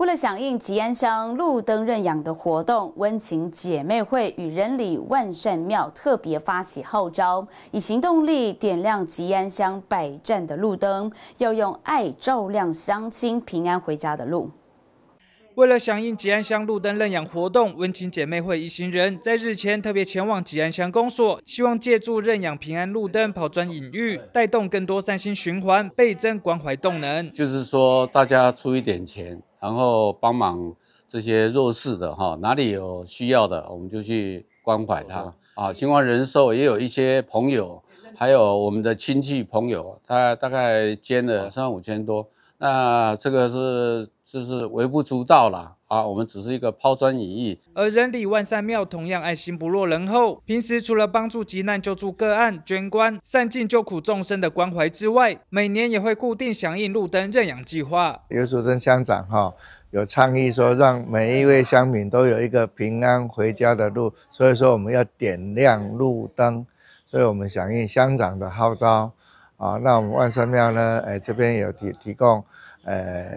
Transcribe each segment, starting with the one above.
为了响应吉安乡路灯认养的活动，温情姐妹会与仁里万善庙特别发起号召，以行动力点亮吉安乡百站的路灯，要用爱照亮乡亲平安回家的路。为了响应吉安乡路灯认养活动，温情姐妹会一行人在日前特别前往吉安乡公所，希望借助认养平安路灯，抛砖引玉，带动更多善心循环，倍增关怀动能。就是说，大家出一点钱。然后帮忙这些弱势的哈，哪里有需要的，我们就去关怀他啊。新华人寿也有一些朋友，还有我们的亲戚朋友，他大概捐了三万五千多，那这个是就是微不足道了。啊，我们只是一个抛砖引玉。而仁里万善庙同样爱心不落人后，平时除了帮助急难、救助个案、捐官、善尽救苦众生的关怀之外，每年也会固定响应路灯认养计划。刘淑珍乡长哈，有倡议说让每一位乡民都有一个平安回家的路，所以说我们要点亮路灯，所以我们响应乡长的号召。啊，那我们万山庙呢，哎，这边有提提供，呃，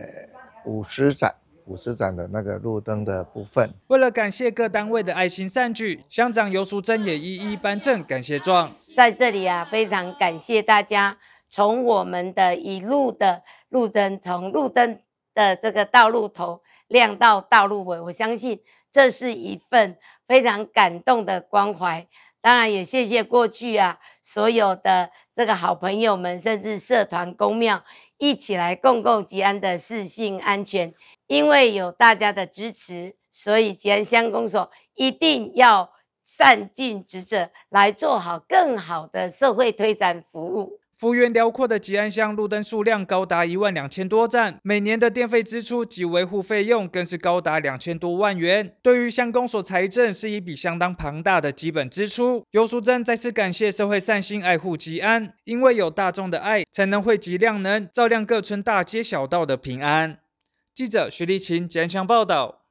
五十盏。五十盏的那个路灯的部分，为了感谢各单位的爱心善举，乡长尤淑珍也一一颁证感谢状。在这里啊，非常感谢大家，从我们的一路的路灯，从路灯的这个道路头亮到道路尾，我相信这是一份非常感动的关怀。当然，也谢谢过去啊所有的。这个好朋友们，甚至社团公庙一起来共共吉安的四性安全，因为有大家的支持，所以吉安乡公所一定要善尽职责，来做好更好的社会推展服务。幅员辽阔的吉安乡，路灯数量高达一万两千多盏，每年的电费支出及维护费用更是高达两千多万元，对于乡公所财政是一笔相当庞大的基本支出。尤淑珍再次感谢社会善心爱护吉安，因为有大众的爱，才能汇集量能，照亮各村大街小道的平安。记者徐丽琴、安乡报道。